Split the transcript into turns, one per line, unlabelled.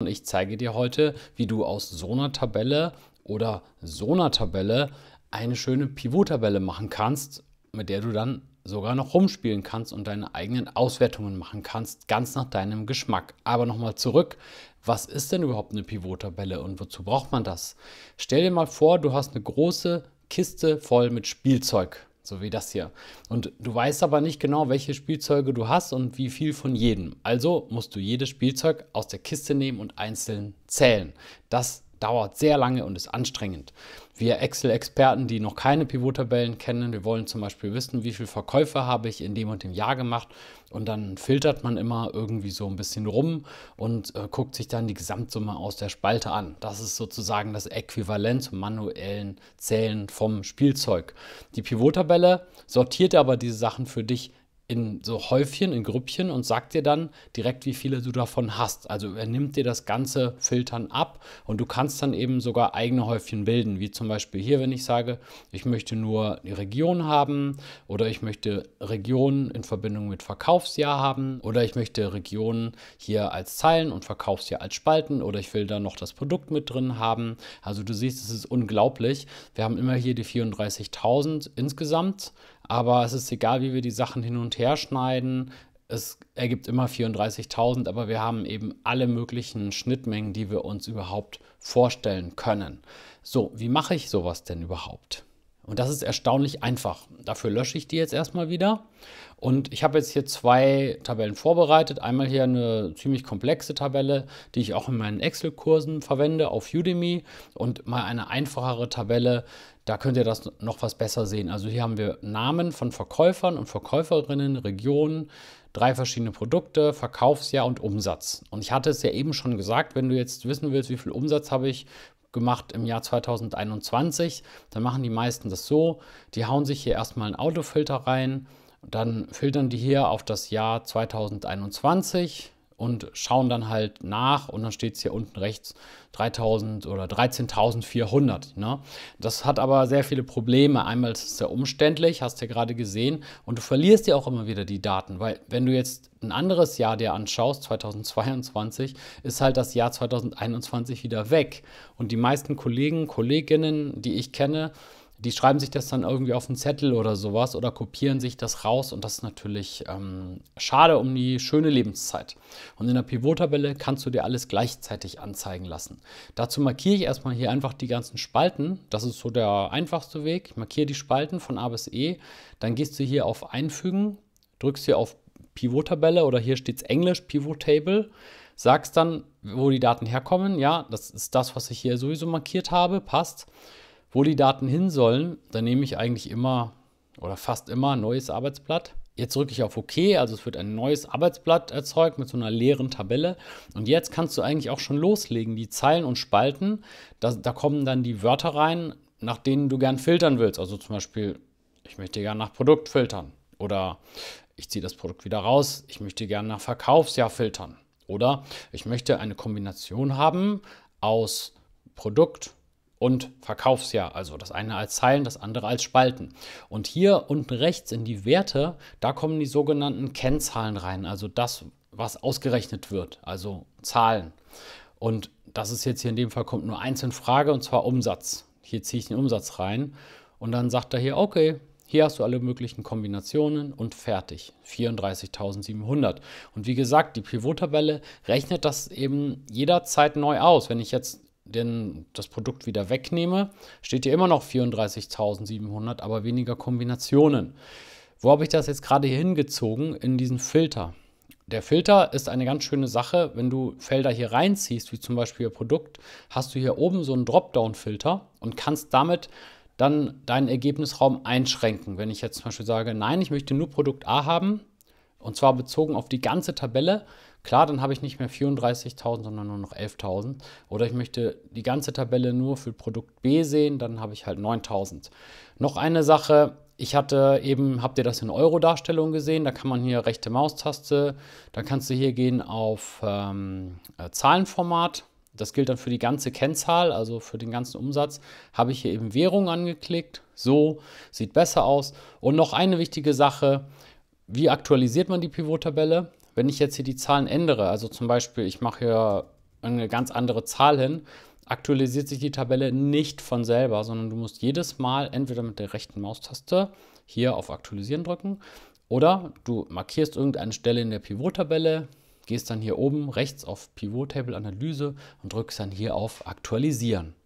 Und ich zeige dir heute, wie du aus so einer Tabelle oder so einer Tabelle eine schöne Pivot-Tabelle machen kannst, mit der du dann sogar noch rumspielen kannst und deine eigenen Auswertungen machen kannst, ganz nach deinem Geschmack. Aber nochmal zurück, was ist denn überhaupt eine Pivot-Tabelle und wozu braucht man das? Stell dir mal vor, du hast eine große Kiste voll mit Spielzeug so wie das hier. Und du weißt aber nicht genau, welche Spielzeuge du hast und wie viel von jedem. Also musst du jedes Spielzeug aus der Kiste nehmen und einzeln zählen. Das dauert sehr lange und ist anstrengend. Wir Excel-Experten, die noch keine Pivot-Tabellen kennen, wir wollen zum Beispiel wissen, wie viele Verkäufe habe ich in dem und dem Jahr gemacht und dann filtert man immer irgendwie so ein bisschen rum und äh, guckt sich dann die Gesamtsumme aus der Spalte an. Das ist sozusagen das Äquivalent zum manuellen Zählen vom Spielzeug. Die Pivot-Tabelle sortiert aber diese Sachen für dich in so Häufchen, in Grüppchen und sagt dir dann direkt, wie viele du davon hast. Also er nimmt dir das ganze Filtern ab und du kannst dann eben sogar eigene Häufchen bilden, wie zum Beispiel hier, wenn ich sage, ich möchte nur eine Region haben oder ich möchte Regionen in Verbindung mit Verkaufsjahr haben oder ich möchte Regionen hier als Zeilen und Verkaufsjahr als Spalten oder ich will da noch das Produkt mit drin haben. Also du siehst, es ist unglaublich. Wir haben immer hier die 34.000 insgesamt, aber es ist egal, wie wir die Sachen hin und her schneiden. Es ergibt immer 34.000, aber wir haben eben alle möglichen Schnittmengen, die wir uns überhaupt vorstellen können. So, wie mache ich sowas denn überhaupt? Und das ist erstaunlich einfach. Dafür lösche ich die jetzt erstmal wieder. Und ich habe jetzt hier zwei Tabellen vorbereitet. Einmal hier eine ziemlich komplexe Tabelle, die ich auch in meinen Excel-Kursen verwende auf Udemy. Und mal eine einfachere Tabelle, da könnt ihr das noch was besser sehen. Also hier haben wir Namen von Verkäufern und Verkäuferinnen, Regionen, drei verschiedene Produkte, Verkaufsjahr und Umsatz. Und ich hatte es ja eben schon gesagt, wenn du jetzt wissen willst, wie viel Umsatz habe ich gemacht im Jahr 2021, dann machen die meisten das so, die hauen sich hier erstmal einen Autofilter rein, dann filtern die hier auf das Jahr 2021 und schauen dann halt nach und dann steht es hier unten rechts 3000 oder 13.400. Ne? Das hat aber sehr viele Probleme. Einmal ist es sehr umständlich, hast du ja gerade gesehen und du verlierst ja auch immer wieder die Daten, weil wenn du jetzt ein anderes Jahr dir anschaust, 2022, ist halt das Jahr 2021 wieder weg und die meisten Kollegen, Kolleginnen, die ich kenne, die schreiben sich das dann irgendwie auf einen Zettel oder sowas oder kopieren sich das raus und das ist natürlich ähm, schade um die schöne Lebenszeit. Und in der Pivot-Tabelle kannst du dir alles gleichzeitig anzeigen lassen. Dazu markiere ich erstmal hier einfach die ganzen Spalten. Das ist so der einfachste Weg. Ich markiere die Spalten von A bis E. Dann gehst du hier auf Einfügen, drückst hier auf Pivot-Tabelle oder hier steht es Englisch Pivot Table sagst dann, wo die Daten herkommen. Ja, das ist das, was ich hier sowieso markiert habe, passt. Wo die Daten hin sollen, dann nehme ich eigentlich immer oder fast immer ein neues Arbeitsblatt. Jetzt drücke ich auf OK, also es wird ein neues Arbeitsblatt erzeugt mit so einer leeren Tabelle. Und jetzt kannst du eigentlich auch schon loslegen, die Zeilen und Spalten. Da, da kommen dann die Wörter rein, nach denen du gern filtern willst. Also zum Beispiel, ich möchte gern nach Produkt filtern. Oder ich ziehe das Produkt wieder raus, ich möchte gern nach Verkaufsjahr filtern. Oder ich möchte eine Kombination haben aus Produkt, und Verkaufsjahr, also das eine als Zeilen, das andere als Spalten. Und hier unten rechts in die Werte, da kommen die sogenannten Kennzahlen rein, also das, was ausgerechnet wird, also Zahlen. Und das ist jetzt hier in dem Fall kommt nur eins in Frage und zwar Umsatz. Hier ziehe ich den Umsatz rein und dann sagt er hier, okay, hier hast du alle möglichen Kombinationen und fertig. 34.700. Und wie gesagt, die Pivot-Tabelle rechnet das eben jederzeit neu aus. Wenn ich jetzt denn das Produkt wieder wegnehme, steht hier immer noch 34.700, aber weniger Kombinationen. Wo habe ich das jetzt gerade hier hingezogen? In diesen Filter. Der Filter ist eine ganz schöne Sache. Wenn du Felder hier reinziehst, wie zum Beispiel Ihr Produkt, hast du hier oben so einen Dropdown-Filter und kannst damit dann deinen Ergebnisraum einschränken. Wenn ich jetzt zum Beispiel sage, nein, ich möchte nur Produkt A haben, und zwar bezogen auf die ganze Tabelle, Klar, dann habe ich nicht mehr 34.000, sondern nur noch 11.000. Oder ich möchte die ganze Tabelle nur für Produkt B sehen, dann habe ich halt 9.000. Noch eine Sache, ich hatte eben, habt ihr das in Euro-Darstellung gesehen? Da kann man hier rechte Maustaste, dann kannst du hier gehen auf ähm, äh, Zahlenformat. Das gilt dann für die ganze Kennzahl, also für den ganzen Umsatz. Habe ich hier eben Währung angeklickt. So sieht besser aus. Und noch eine wichtige Sache. Wie aktualisiert man die Pivot-Tabelle? Wenn ich jetzt hier die Zahlen ändere, also zum Beispiel, ich mache hier eine ganz andere Zahl hin, aktualisiert sich die Tabelle nicht von selber, sondern du musst jedes Mal entweder mit der rechten Maustaste hier auf Aktualisieren drücken oder du markierst irgendeine Stelle in der Pivot-Tabelle, gehst dann hier oben rechts auf Pivot-Table-Analyse und drückst dann hier auf Aktualisieren.